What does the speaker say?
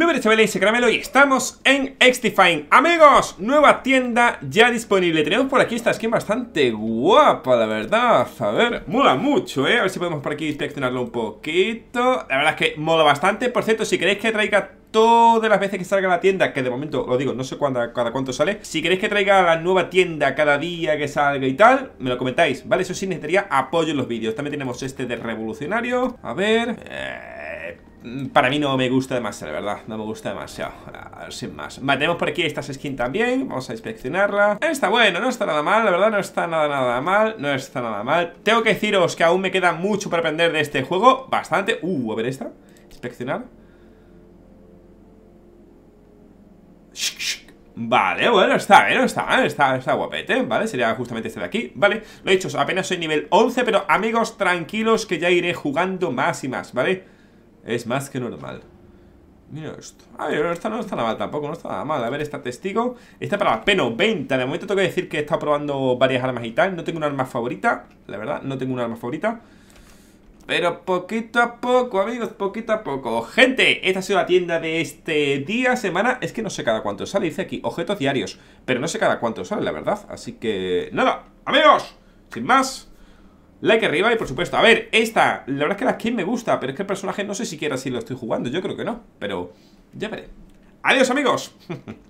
Mi chavales! y Caramelo y estamos en Extifying. Amigos, nueva tienda ya disponible Tenemos por aquí esta skin bastante guapa, la verdad A ver, mola mucho, eh A ver si podemos por aquí inspeccionarlo un poquito La verdad es que mola bastante Por cierto, si queréis que traiga todas las veces que salga la tienda, que de momento lo digo, no sé cuándo, cada cuánto sale. Si queréis que traiga la nueva tienda cada día que salga y tal, me lo comentáis, ¿vale? Eso sí necesitaría apoyo en los vídeos. También tenemos este de revolucionario. A ver. Eh... Mm, para mí no me gusta demasiado, la verdad No me gusta demasiado, ah, sin más Vale, tenemos por aquí esta skin también Vamos a inspeccionarla Está bueno, no está nada mal, la verdad no está nada nada mal No está nada mal Tengo que deciros que aún me queda mucho para aprender de este juego Bastante, uh, a ver esta Inspeccionar Vale, bueno, está no está está, guapete, ¿vale? Sería justamente este de aquí, ¿vale? Lo he dicho, apenas soy nivel 11, pero amigos, tranquilos que ya iré jugando más y más, ¿vale? vale es más que normal. Mira esto. A ver, esta no está nada mal tampoco, no está nada mal. A ver, está testigo. Está para la 20. De momento tengo que decir que he estado probando varias armas y tal. No tengo una arma favorita, la verdad, no tengo una arma favorita. Pero poquito a poco, amigos, poquito a poco Gente, esta ha sido la tienda de este día, semana Es que no sé cada cuánto sale, dice aquí, objetos diarios Pero no sé cada cuánto sale, la verdad Así que, nada, amigos, sin más Like arriba y por supuesto, a ver, esta La verdad es que la skin me gusta, pero es que el personaje No sé siquiera si lo estoy jugando, yo creo que no Pero ya veré Adiós amigos